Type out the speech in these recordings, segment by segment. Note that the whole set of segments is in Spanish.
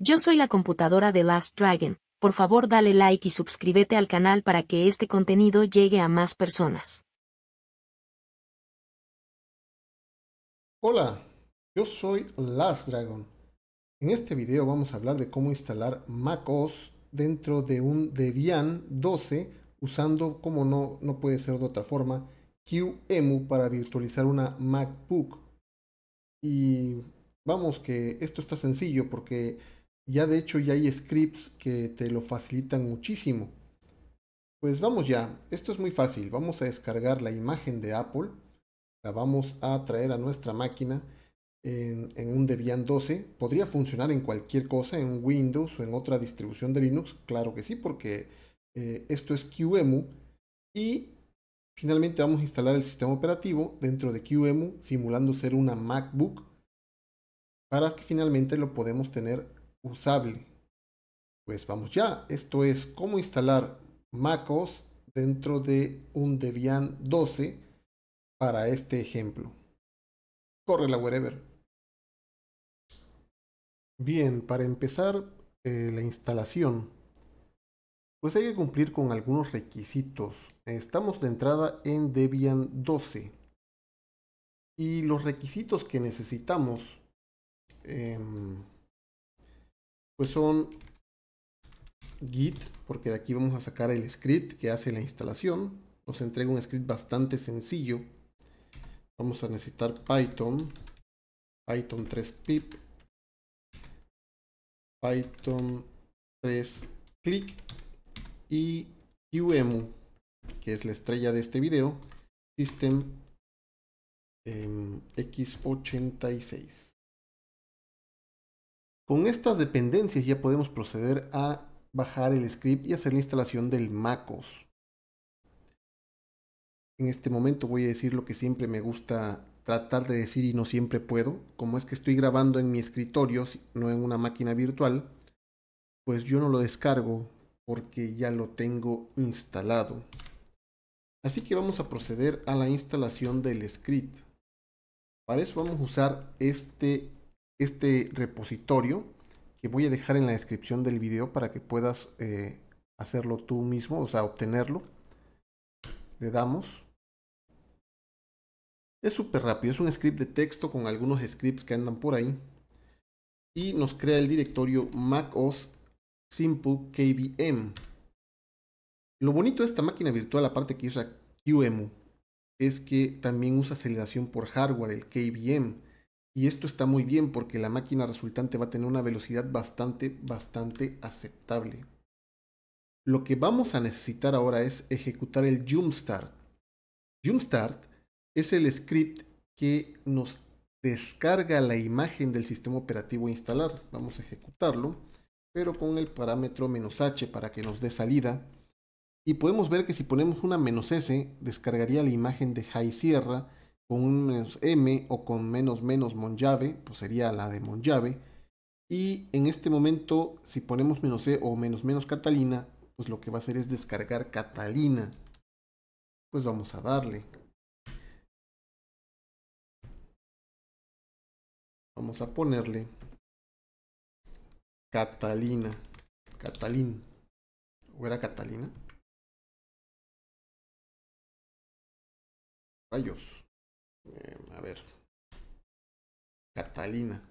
Yo soy la computadora de Last Dragon, por favor dale like y suscríbete al canal para que este contenido llegue a más personas. Hola, yo soy Last Dragon. En este video vamos a hablar de cómo instalar macOS dentro de un Debian 12 usando, como no, no puede ser de otra forma, QEMU para virtualizar una MacBook. Y vamos que esto está sencillo porque ya de hecho ya hay scripts que te lo facilitan muchísimo. Pues vamos ya, esto es muy fácil. Vamos a descargar la imagen de Apple. La vamos a traer a nuestra máquina en, un Debian 12. ¿Podría funcionar en cualquier cosa, en Windows o en otra distribución de Linux? Claro que sí, porque eh, esto es QEMU. Y finalmente vamos a instalar el sistema operativo dentro de QEMU simulando ser una MacBook para que finalmente lo podemos tener usable. Pues vamos ya, esto es cómo instalar MacOS dentro de un Debian 12 para este ejemplo. Corre la wherever. Bien, para empezar eh, la instalación, pues hay que cumplir con algunos requisitos. Estamos de entrada en Debian 12 y los requisitos que necesitamos em, pues son git, porque de aquí vamos a sacar el script que hace la instalación. Nos entrega un script bastante sencillo. Vamos a necesitar Python, Python 3 pip, Python 3 click y QEMU, que es la estrella de este video, system em, x86. Con estas dependencias ya podemos proceder a bajar el script y hacer la instalación del MacOS. En este momento voy a decir lo que siempre me gusta tratar de decir y no siempre puedo. Como es que estoy grabando en mi escritorio, no en una máquina virtual, pues yo no lo descargo porque ya lo tengo instalado. Así que vamos a proceder a la instalación del script. Para eso vamos a usar este este repositorio que voy a dejar en la descripción del video para que puedas eh, hacerlo tú mismo, o sea, obtenerlo. Le damos. Es súper rápido, es un script de texto con algunos scripts que andan por ahí. Y nos crea el directorio macOS Simple KVM. Lo bonito de esta máquina virtual, aparte que usa QEMU, es que también usa aceleración por hardware, el KVM. Y esto está muy bien porque la máquina resultante va a tener una velocidad bastante, bastante aceptable. Lo que vamos a necesitar ahora es ejecutar el Jumpstart. Jumpstart es el script que nos descarga la imagen del sistema operativo a instalar. Vamos a ejecutarlo, pero con el parámetro menos "-h para que nos dé salida. Y podemos ver que si ponemos una "-s", descargaría la imagen de High Sierra, con un menos M o con menos menos Monjave, pues sería la de Monjave. Y en este momento, si ponemos menos E o menos menos Catalina, pues lo que va a hacer es descargar Catalina. Pues vamos a darle. Vamos a ponerle Catalina. Catalín. ¿O era Catalina? Rayos. Eh, a ver. Catalina.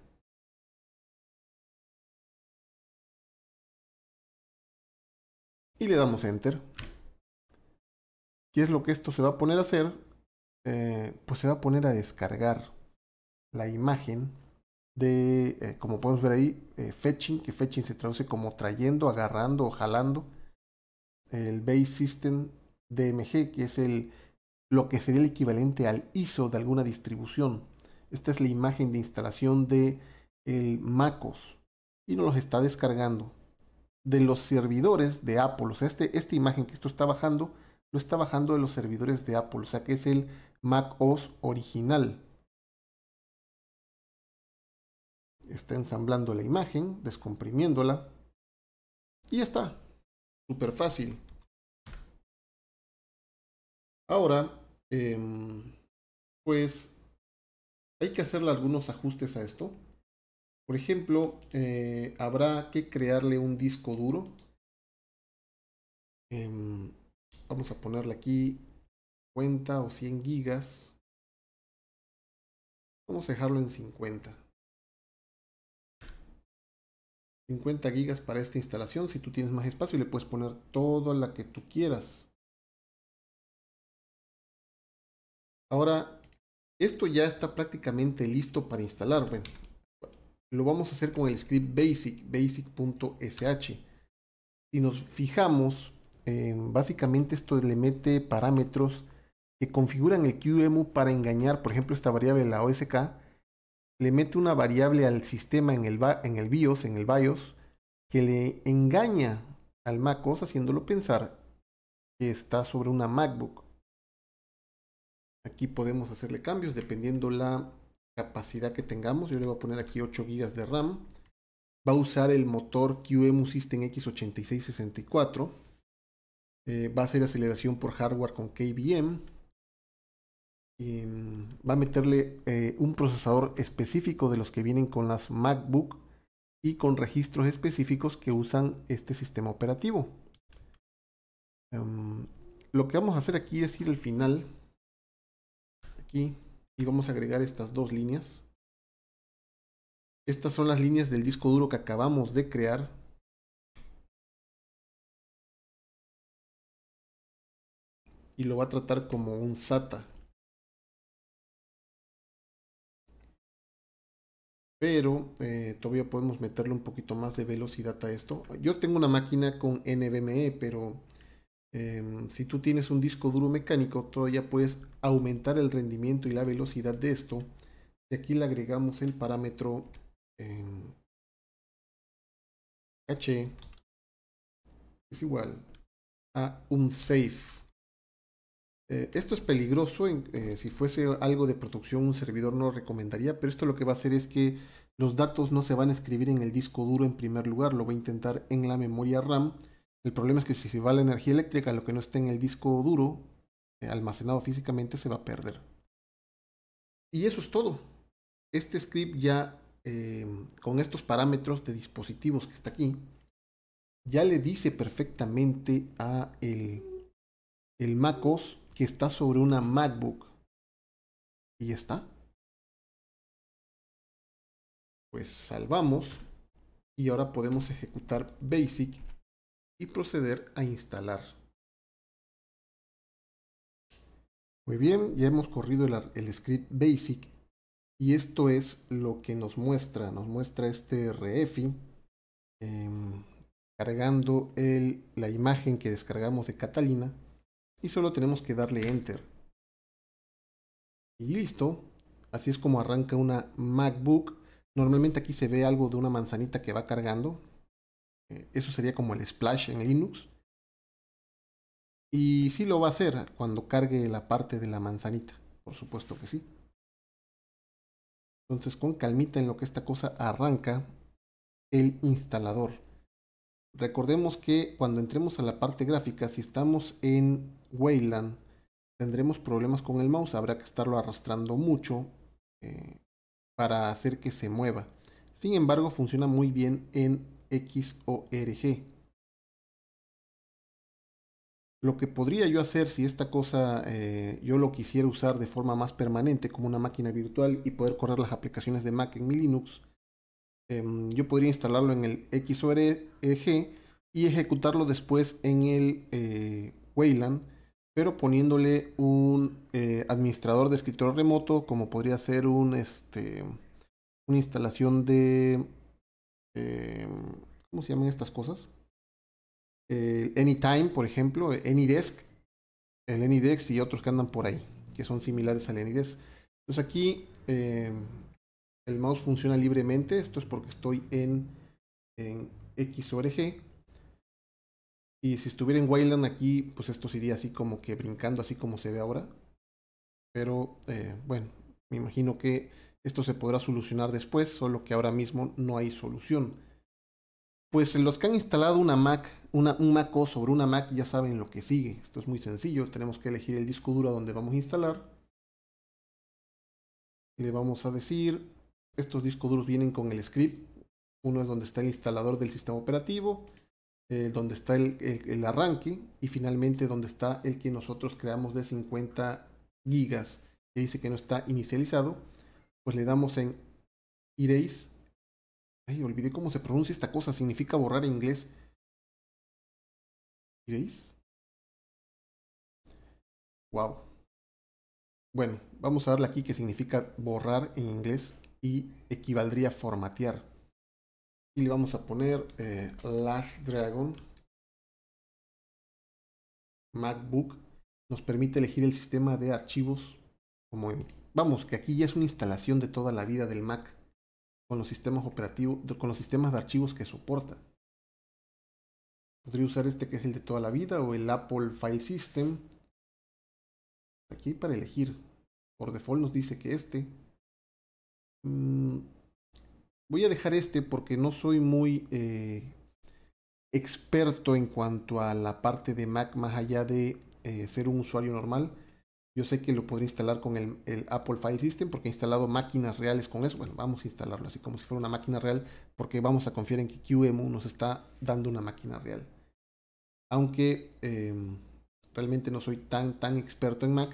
Y le damos enter. ¿Qué es lo que esto se va a poner a hacer? Eh, pues se va a poner a descargar la imagen de, eh, como podemos ver ahí, fetching, que fetching se traduce como trayendo, agarrando o jalando. El Base System DMG, que es el lo que sería el equivalente al ISO de alguna distribución. Esta es la imagen de instalación de el MacOS y nos los está descargando de los servidores de Apple. O sea, este, esta imagen que esto está bajando, lo está bajando de los servidores de Apple. O sea, que es el macOS original. Está ensamblando la imagen, descomprimiéndola. Y está. Súper fácil. Ahora, em, pues hay que hacerle algunos ajustes a esto. Por ejemplo, eh, habrá que crearle un disco duro. Em, vamos a ponerle aquí 50 o 100 gigas. Vamos a dejarlo en 50. 50 gigas para esta instalación. Si tú tienes más espacio, le puedes poner todo la que tú quieras. Ahora, esto ya está prácticamente listo para instalar. lo vamos a hacer con el script basic, basic.sh. Si nos fijamos, eh, básicamente esto le mete parámetros que configuran el QEMU para engañar, por ejemplo, esta variable, la OSK. Le mete una variable al sistema en el, en el BIOS, en el BIOS, que le engaña al MacOS haciéndolo pensar que está sobre una MacBook. Aquí podemos hacerle cambios dependiendo la capacidad que tengamos. Yo le voy a poner aquí 8 GB de RAM. Va a usar el motor QEMU System X8664. Eh, va a hacer aceleración por hardware con KVM. Em, va a meterle eh, un procesador específico de los que vienen con las MacBook y con registros específicos que usan este sistema operativo. Em, lo que vamos a hacer aquí es ir al final y vamos a agregar estas dos líneas. Estas son las líneas del disco duro que acabamos de crear. Y lo va a tratar como un SATA. Pero eh, todavía podemos meterle un poquito más de velocidad a esto. Yo tengo una máquina con NVMe, pero Em, si tú tienes un disco duro mecánico, todavía puedes aumentar el rendimiento y la velocidad de esto. Y aquí le agregamos el parámetro em, h es igual a un safe. Eh, esto es peligroso, eh, si fuese algo de producción un servidor no lo recomendaría, pero esto lo que va a hacer es que los datos no se van a escribir en el disco duro en primer lugar, lo va a intentar en la memoria RAM el problema es que si se va la energía eléctrica, lo que no esté en el disco duro, eh, almacenado físicamente, se va a perder. Y eso es todo. Este script ya, em, con estos parámetros de dispositivos que está aquí, ya le dice perfectamente a el, MacOS que está sobre una MacBook. Y ya está. Pues salvamos. Y ahora podemos ejecutar Basic y proceder a instalar. Muy bien, ya hemos corrido el, script basic y esto es lo que nos muestra, nos muestra este refi em, cargando el, la imagen que descargamos de Catalina y solo tenemos que darle enter. Y listo, así es como arranca una MacBook. Normalmente aquí se ve algo de una manzanita que va cargando, eh, eso sería como el splash en Linux. Y sí lo va a hacer cuando cargue la parte de la manzanita, por supuesto que sí. Entonces con calmita en lo que esta cosa arranca el instalador. Recordemos que cuando entremos a la parte gráfica, si estamos en Wayland, tendremos problemas con el mouse, habrá que estarlo arrastrando mucho eh, para hacer que se mueva. Sin embargo, funciona muy bien en .xorg. Lo que podría yo hacer si esta cosa eh, yo lo quisiera usar de forma más permanente como una máquina virtual y poder correr las aplicaciones de Mac en mi Linux, em, yo podría instalarlo en el XORG y ejecutarlo después en el eh, Wayland, pero poniéndole un eh, administrador de escritorio remoto como podría ser un, este, una instalación de Em, ¿cómo se llaman estas cosas? Anytime, por ejemplo, AnyDesk, el AnyDesk y otros que andan por ahí, que son similares al AnyDesk. Entonces aquí em, el mouse funciona libremente, esto es porque estoy en, en X Y si estuviera en Wayland aquí, pues esto sería así como que brincando, así como se ve ahora. Pero eh, bueno, me imagino que esto se podrá solucionar después, solo que ahora mismo no hay solución. Pues los que han instalado una Mac, un Mac o sobre una Mac ya saben lo que sigue. Esto es muy sencillo, tenemos que elegir el disco duro donde vamos a instalar. le vamos a decir, estos discos duros vienen con el script. Uno es donde está el instalador del sistema operativo, donde está el, arranque y finalmente donde está el que nosotros creamos de 50 gigas. Que dice que no está inicializado pues le damos en iréis. Ay, olvidé cómo se pronuncia esta cosa, significa borrar en inglés. ¿Iréis? Wow. Bueno, vamos a darle aquí que significa borrar en inglés y equivaldría formatear. Y le vamos a poner eh, Last Dragon MacBook. Nos permite elegir el sistema de archivos como en vamos, que aquí ya es una instalación de toda la vida del Mac con los sistemas operativos, con los sistemas de archivos que soporta. Podría usar este que es el de toda la vida o el Apple File System. Aquí para elegir. Por default nos dice que este. Mm, voy a dejar este porque no soy muy eh, experto en cuanto a la parte de Mac más allá de eh, ser un usuario normal yo sé que lo podría instalar con el, Apple File System porque he instalado máquinas reales con eso. Bueno, vamos a instalarlo así como si fuera una máquina real porque vamos a confiar en que QEMU nos está dando una máquina real. Aunque em, realmente no soy tan, tan experto en Mac.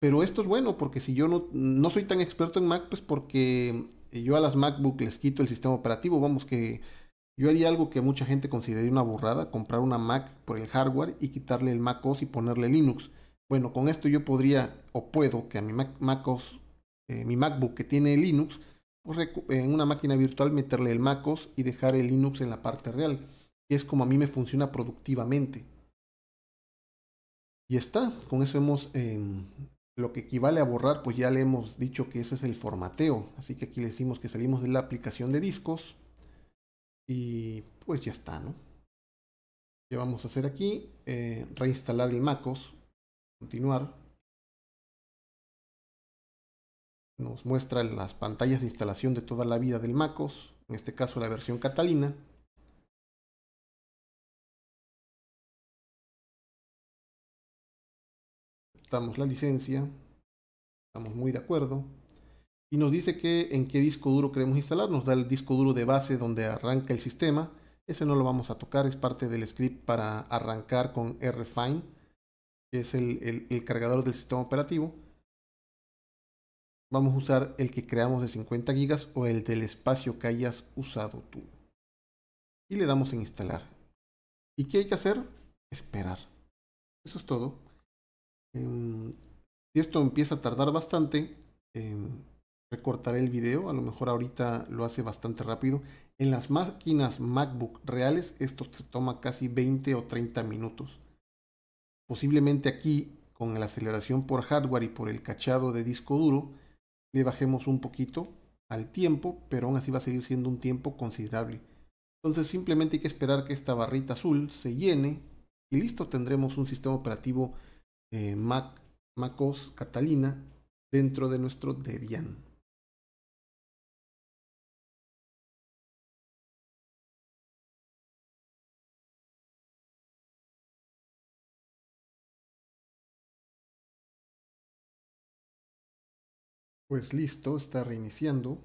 Pero esto es bueno porque si yo no, no soy tan experto en Mac, pues porque eh, yo a las MacBook les quito el sistema operativo. Vamos que yo haría algo que mucha gente consideraría una burrada, comprar una Mac por el hardware y quitarle el Mac OS y ponerle Linux bueno, con esto yo podría o puedo que a mi MacOS, eh, mi MacBook que tiene Linux, pues, en una máquina virtual meterle el MacOS y dejar el Linux en la parte real. Y es como a mí me funciona productivamente. Y está, con eso hemos em, lo que equivale a borrar, pues ya le hemos dicho que ese es el formateo. Así que aquí le decimos que salimos de la aplicación de discos. Y pues ya está, ¿no? ¿Qué vamos a hacer aquí? Eh, reinstalar el MacOS. Continuar. Nos muestra las pantallas de instalación de toda la vida del MacOS, en este caso la versión Catalina. Aceptamos la licencia. Estamos muy de acuerdo. Y nos dice que en qué disco duro queremos instalar. Nos da el disco duro de base donde arranca el sistema. Ese no lo vamos a tocar, es parte del script para arrancar con Rfine que es el, cargador del sistema operativo, vamos a usar el que creamos de 50 gigas o el del espacio que hayas usado tú. Y le damos en instalar. ¿Y qué hay que hacer? Esperar. Eso es todo. Em, si esto empieza a tardar bastante, em, recortaré el video. A lo mejor ahorita lo hace bastante rápido. En las máquinas MacBook reales esto se toma casi 20 o 30 minutos. Posiblemente aquí, con la aceleración por hardware y por el cachado de disco duro, le bajemos un poquito al tiempo, pero aún así va a seguir siendo un tiempo considerable. Entonces simplemente hay que esperar que esta barrita azul se llene y listo, tendremos un sistema operativo eh, Mac, MacOS Catalina dentro de nuestro Debian. Pues listo, está reiniciando.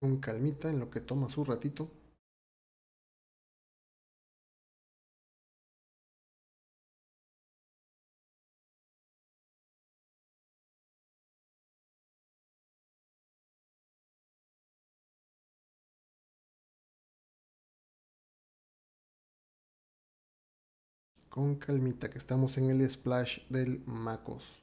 con calmita en lo que toma su ratito. Con calmita que estamos en el splash del Macos.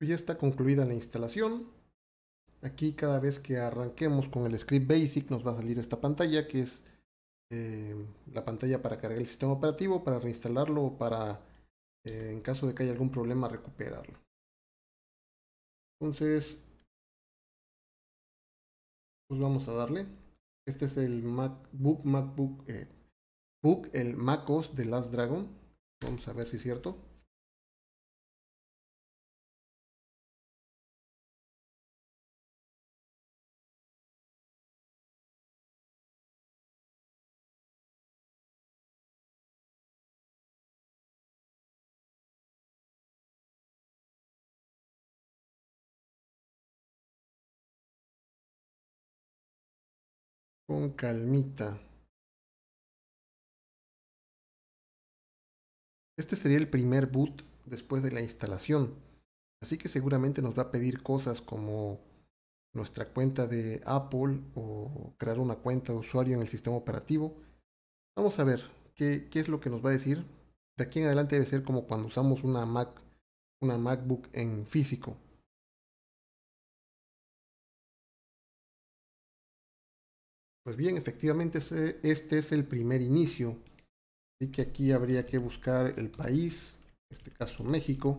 Pues ya está concluida la instalación. Aquí cada vez que arranquemos con el script basic nos va a salir esta pantalla que es eh, la pantalla para cargar el sistema operativo, para reinstalarlo o para eh, en caso de que haya algún problema recuperarlo. Entonces, pues vamos a darle. Este es el MacBook, MacBook, eh, Book, el MacOS de Last Dragon. Vamos a ver si es cierto. con calmita. Este sería el primer boot después de la instalación, así que seguramente nos va a pedir cosas como nuestra cuenta de Apple o crear una cuenta de usuario en el sistema operativo. Vamos a ver qué, qué es lo que nos va a decir. De aquí en adelante debe ser como cuando usamos una Mac, una MacBook en físico. Pues bien, efectivamente este es el primer inicio. Así que aquí habría que buscar el país, en este caso México.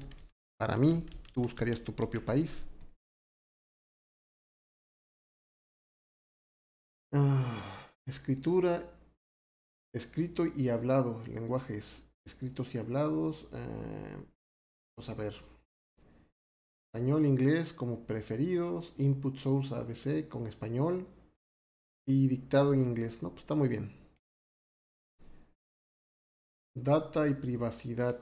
Para mí, tú buscarías tu propio país. Ah, escritura, escrito y hablado, lenguajes escritos y hablados. Eh, vamos a ver. Español, inglés como preferidos, input source ABC con español, y dictado en inglés. No, pues está muy bien. Data y privacidad.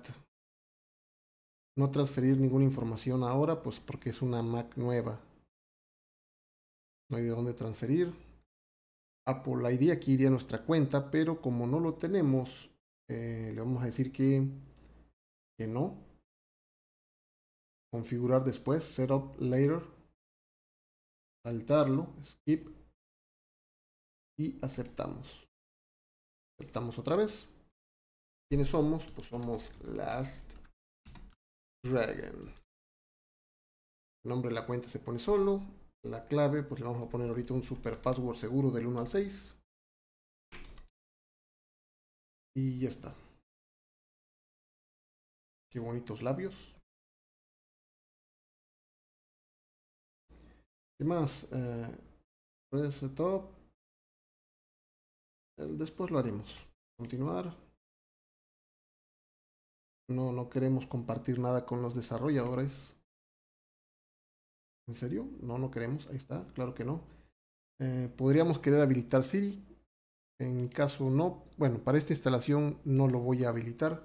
No transferir ninguna información ahora, pues porque es una Mac nueva. No hay de dónde transferir. Apple ID aquí iría a nuestra cuenta, pero como no lo tenemos, eh, le vamos a decir que, que no. Configurar después, setup later. Saltarlo, skip y aceptamos. Aceptamos otra vez. ¿Quiénes somos? Pues somos Last Dragon. El nombre de la cuenta se pone solo. La clave, pues le vamos a poner ahorita un super password seguro del 1 al 6. Y ya está. Qué bonitos labios. ¿Qué más? Eh, top. Después lo haremos. Continuar. No, no queremos compartir nada con los desarrolladores. ¿En serio? No, no queremos. Ahí está, claro que no. Eh, podríamos querer habilitar Siri. En caso no. Bueno, para esta instalación no lo voy a habilitar.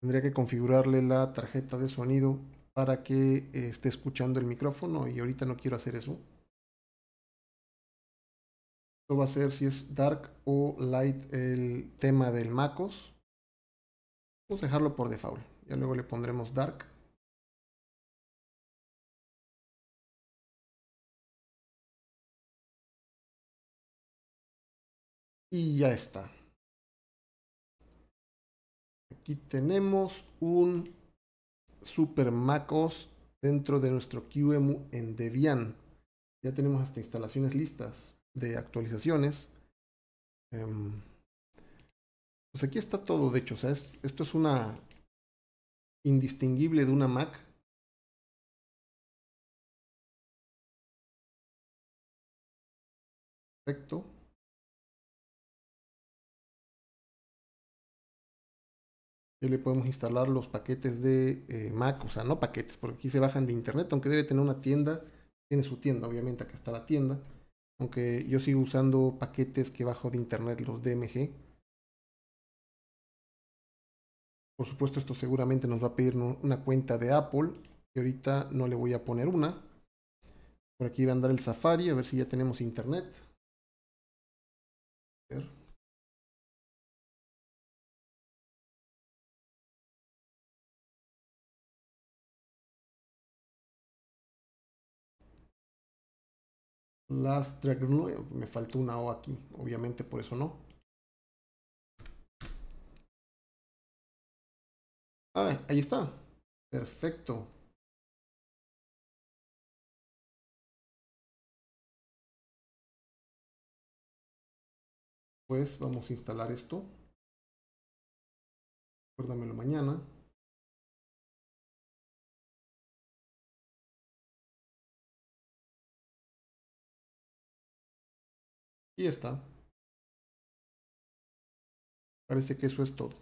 Tendría que configurarle la tarjeta de sonido para que eh, esté escuchando el micrófono y ahorita no quiero hacer eso va a ser si es dark o light el tema del MacOS. Vamos a dejarlo por default. Ya luego le pondremos dark. Y ya está. Aquí tenemos un Super MacOS dentro de nuestro QEMU en Debian. Ya tenemos hasta instalaciones listas de actualizaciones. Em, pues aquí está todo, de hecho. sea, esto es una indistinguible de una Mac. Perfecto. Ya le podemos instalar los paquetes de eh, Mac, o sea, no paquetes, porque aquí se bajan de internet, aunque debe tener una tienda. Tiene su tienda, obviamente, acá está la tienda. Aunque yo sigo usando paquetes que bajo de internet, los DMG. Por supuesto, esto seguramente nos va a pedir una cuenta de Apple. Y ahorita no le voy a poner una. Por aquí va a andar el Safari, a ver si ya tenemos internet. Last Dragon. Me faltó una O aquí, obviamente por eso no. Ah, ahí está. Perfecto. Pues vamos a instalar esto. Acuérdamelo mañana. Y está. Parece que eso es todo.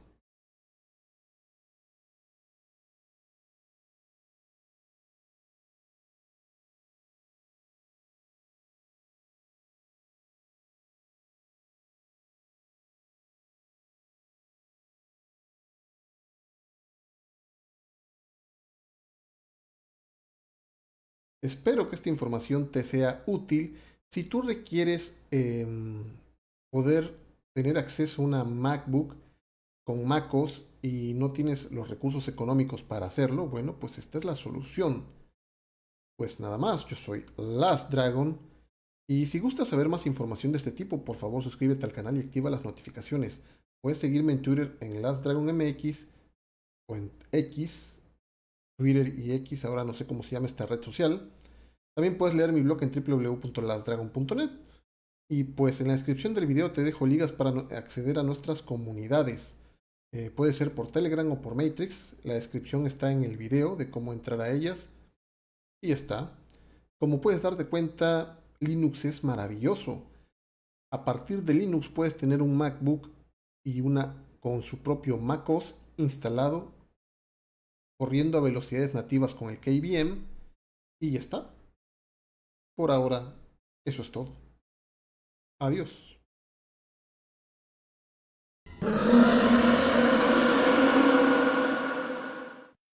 Espero que esta información te sea útil si tú requieres em, poder tener acceso a una MacBook con MacOS y no tienes los recursos económicos para hacerlo, bueno, pues esta es la solución. Pues nada más, yo soy LastDragon Dragon. Y si gustas saber más información de este tipo, por favor suscríbete al canal y activa las notificaciones. Puedes seguirme en Twitter en LastDragonMX o en X, Twitter y X, ahora no sé cómo se llama esta red social. También puedes leer mi blog en www.lasdragon.net. Y pues en la descripción del video te dejo ligas para acceder a nuestras comunidades. Eh, puede ser por Telegram o por Matrix. La descripción está en el video de cómo entrar a ellas. Y está. Como puedes darte cuenta, Linux es maravilloso. A partir de Linux puedes tener un MacBook y una con su propio macOS instalado, corriendo a velocidades nativas con el KVM y ya está. Por ahora, eso es todo. Adiós.